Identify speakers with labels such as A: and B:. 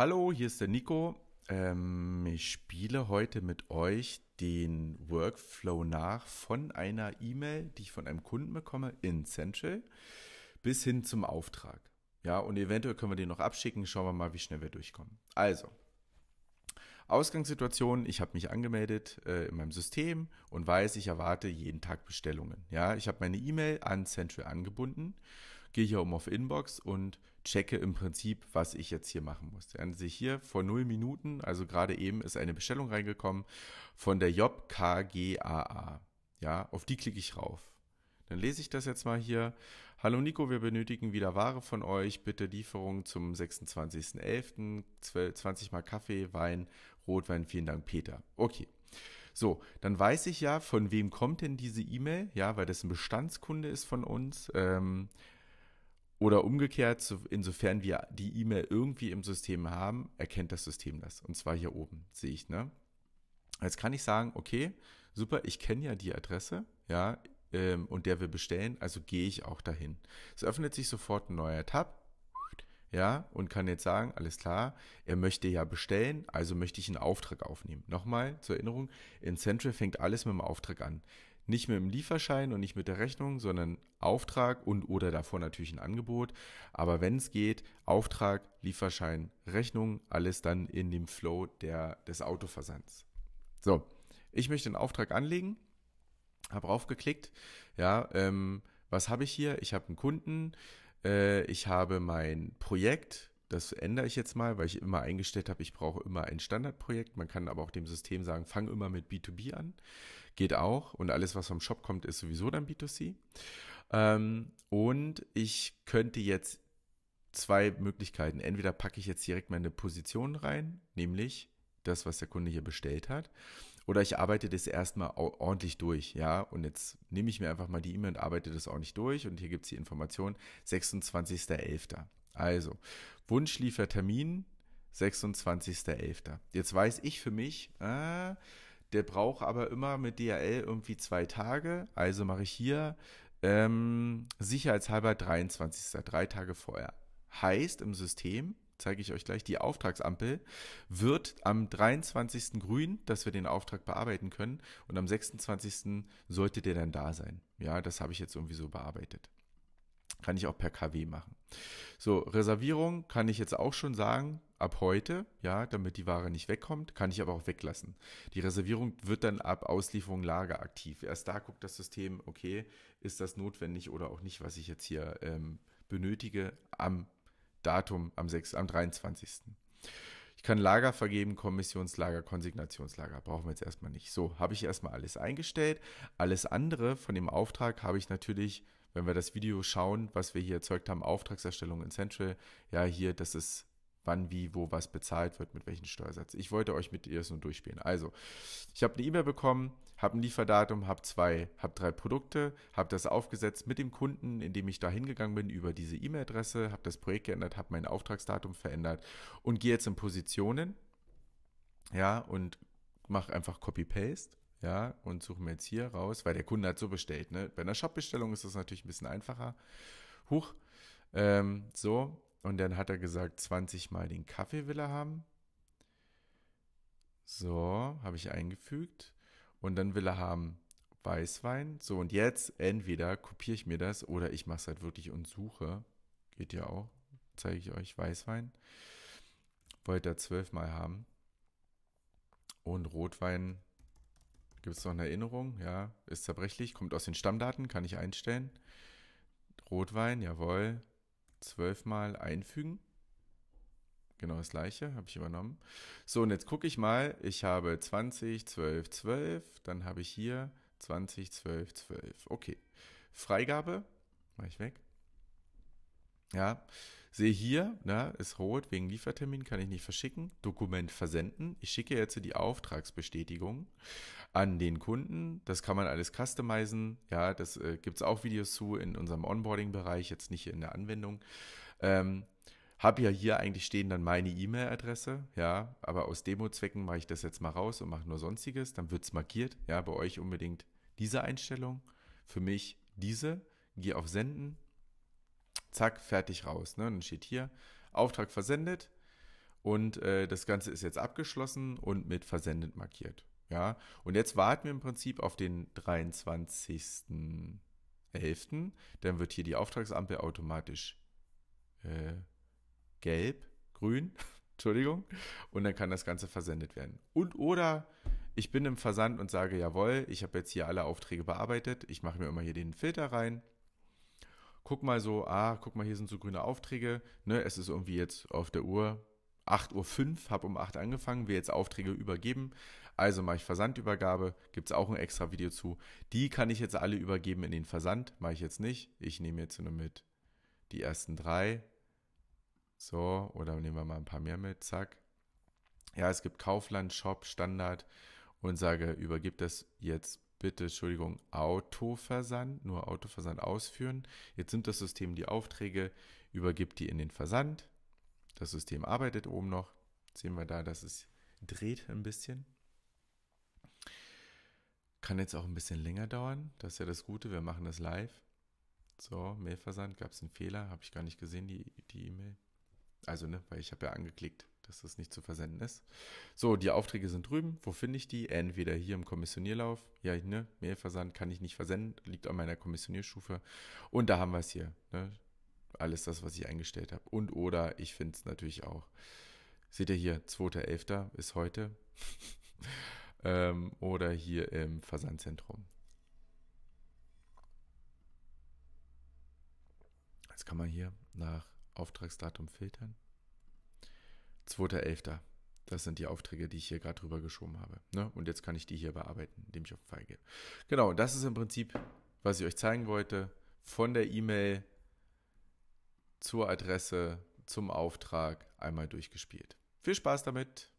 A: Hallo, hier ist der Nico. Ähm, ich spiele heute mit euch den Workflow nach von einer E-Mail, die ich von einem Kunden bekomme in Central, bis hin zum Auftrag. Ja, und eventuell können wir den noch abschicken. Schauen wir mal, wie schnell wir durchkommen. Also, Ausgangssituation, ich habe mich angemeldet äh, in meinem System und weiß, ich erwarte jeden Tag Bestellungen. Ja, ich habe meine E-Mail an Central angebunden gehe hier oben auf Inbox und checke im Prinzip, was ich jetzt hier machen muss. Dann sehe ich hier vor null Minuten, also gerade eben ist eine Bestellung reingekommen von der JKGAA. Ja, auf die klicke ich rauf. Dann lese ich das jetzt mal hier. Hallo Nico, wir benötigen wieder Ware von euch. Bitte Lieferung zum 26.11. 20 mal Kaffee, Wein, Rotwein. Vielen Dank, Peter. Okay. So, dann weiß ich ja, von wem kommt denn diese E-Mail? Ja, weil das ein Bestandskunde ist von uns. Ähm, oder umgekehrt, insofern wir die E-Mail irgendwie im System haben, erkennt das System das. Und zwar hier oben, sehe ich, ne? Jetzt kann ich sagen, okay, super, ich kenne ja die Adresse, ja, ähm, und der wir bestellen, also gehe ich auch dahin. Es öffnet sich sofort ein neuer Tab, ja, und kann jetzt sagen, alles klar, er möchte ja bestellen, also möchte ich einen Auftrag aufnehmen. Nochmal zur Erinnerung, in Central fängt alles mit dem Auftrag an nicht mit dem Lieferschein und nicht mit der Rechnung, sondern Auftrag und oder davor natürlich ein Angebot. Aber wenn es geht, Auftrag, Lieferschein, Rechnung, alles dann in dem Flow der, des Autoversands. So, ich möchte einen Auftrag anlegen, habe raufgeklickt. Ja, ähm, was habe ich hier? Ich habe einen Kunden, äh, ich habe mein Projekt, das ändere ich jetzt mal, weil ich immer eingestellt habe, ich brauche immer ein Standardprojekt. Man kann aber auch dem System sagen, fang immer mit B2B an. Geht auch. Und alles, was vom Shop kommt, ist sowieso dann B2C. Ähm, und ich könnte jetzt zwei Möglichkeiten. Entweder packe ich jetzt direkt meine Position rein, nämlich das, was der Kunde hier bestellt hat. Oder ich arbeite das erstmal ordentlich durch, ja. Und jetzt nehme ich mir einfach mal die E-Mail und arbeite das ordentlich durch. Und hier gibt es die Information, 26.11. Also, Wunschliefertermin 26.11. Jetzt weiß ich für mich, äh, der braucht aber immer mit DHL irgendwie zwei Tage. Also mache ich hier ähm, sicherheitshalber 23. drei Tage vorher. Heißt im System, zeige ich euch gleich, die Auftragsampel wird am 23. grün, dass wir den Auftrag bearbeiten können und am 26. sollte der dann da sein. Ja, das habe ich jetzt irgendwie so bearbeitet. Kann ich auch per KW machen. So, Reservierung kann ich jetzt auch schon sagen, ab heute, ja, damit die Ware nicht wegkommt, kann ich aber auch weglassen. Die Reservierung wird dann ab Auslieferung Lager aktiv. Erst da guckt das System, okay, ist das notwendig oder auch nicht, was ich jetzt hier ähm, benötige am Datum, am 6., am 23. Ich kann Lager vergeben, Kommissionslager, Konsignationslager. Brauchen wir jetzt erstmal nicht. So, habe ich erstmal alles eingestellt. Alles andere von dem Auftrag habe ich natürlich wenn wir das Video schauen, was wir hier erzeugt haben, Auftragserstellung in Central, ja, hier, das ist wann, wie, wo was bezahlt wird, mit welchem Steuersatz. Ich wollte euch mit ihr nur durchspielen. Also, ich habe eine E-Mail bekommen, habe ein Lieferdatum, habe zwei, habe drei Produkte, habe das aufgesetzt mit dem Kunden, indem ich da hingegangen bin über diese E-Mail-Adresse, habe das Projekt geändert, habe mein Auftragsdatum verändert und gehe jetzt in Positionen, ja, und mache einfach Copy-Paste ja, und suche mir jetzt hier raus, weil der Kunde hat so bestellt. Ne? Bei einer Shop-Bestellung ist das natürlich ein bisschen einfacher. Huch, ähm, so. Und dann hat er gesagt, 20 Mal den Kaffee will er haben. So, habe ich eingefügt. Und dann will er haben Weißwein. So, und jetzt entweder kopiere ich mir das oder ich mache es halt wirklich und suche. Geht ja auch. Zeige ich euch Weißwein. Wollte er zwölfmal haben. Und Rotwein Gibt es noch eine Erinnerung? Ja, ist zerbrechlich, kommt aus den Stammdaten, kann ich einstellen. Rotwein, jawohl. Zwölfmal einfügen. Genau das gleiche, habe ich übernommen. So, und jetzt gucke ich mal. Ich habe 20, 12, 12. Dann habe ich hier 20, 12, 12. Okay. Freigabe, mache ich weg. Ja, sehe hier, na, ist rot wegen Liefertermin, kann ich nicht verschicken. Dokument versenden. Ich schicke jetzt die Auftragsbestätigung an den Kunden. Das kann man alles customizen. Ja, das äh, gibt es auch Videos zu in unserem Onboarding-Bereich, jetzt nicht in der Anwendung. Ähm, habe ja hier eigentlich stehen dann meine E-Mail-Adresse, ja, aber aus Demo-Zwecken mache ich das jetzt mal raus und mache nur sonstiges, dann wird es markiert, ja, bei euch unbedingt diese Einstellung, für mich diese, gehe auf Senden, zack, fertig raus. Ne? dann steht hier, Auftrag versendet und äh, das Ganze ist jetzt abgeschlossen und mit versendet markiert. Ja, und jetzt warten wir im Prinzip auf den 23.11. Dann wird hier die Auftragsampel automatisch äh, gelb, grün, Entschuldigung, und dann kann das Ganze versendet werden. Und oder ich bin im Versand und sage, jawohl, ich habe jetzt hier alle Aufträge bearbeitet, ich mache mir immer hier den Filter rein guck mal so, ah, guck mal, hier sind so grüne Aufträge. Ne, es ist irgendwie jetzt auf der Uhr 8.05 Uhr, habe um 8 Uhr angefangen, will jetzt Aufträge übergeben. Also mache ich Versandübergabe, gibt es auch ein extra Video zu. Die kann ich jetzt alle übergeben in den Versand, mache ich jetzt nicht. Ich nehme jetzt nur mit die ersten drei. So, oder nehmen wir mal ein paar mehr mit, zack. Ja, es gibt Kaufland, Shop, Standard und sage, übergib das jetzt bitte, Entschuldigung, Autoversand, nur Autoversand ausführen. Jetzt nimmt das System die Aufträge, übergibt die in den Versand. Das System arbeitet oben noch. sehen wir da, dass es dreht ein bisschen. Kann jetzt auch ein bisschen länger dauern. Das ist ja das Gute, wir machen das live. So, Mailversand, gab es einen Fehler, habe ich gar nicht gesehen, die E-Mail. E also, ne, weil ich habe ja angeklickt dass das nicht zu versenden ist. So, die Aufträge sind drüben. Wo finde ich die? Entweder hier im Kommissionierlauf. Ja, ne, Mailversand kann ich nicht versenden, liegt an meiner Kommissionierstufe. Und da haben wir es hier. Ne? Alles das, was ich eingestellt habe. Und oder ich finde es natürlich auch. Seht ihr hier, 2.11. ist heute. ähm, oder hier im Versandzentrum. Jetzt kann man hier nach Auftragsdatum filtern. 2.11. Das sind die Aufträge, die ich hier gerade drüber geschoben habe. Ne? Und jetzt kann ich die hier bearbeiten, indem ich auf Pfeil gehe. Genau, das ist im Prinzip, was ich euch zeigen wollte. Von der E-Mail zur Adresse, zum Auftrag einmal durchgespielt. Viel Spaß damit!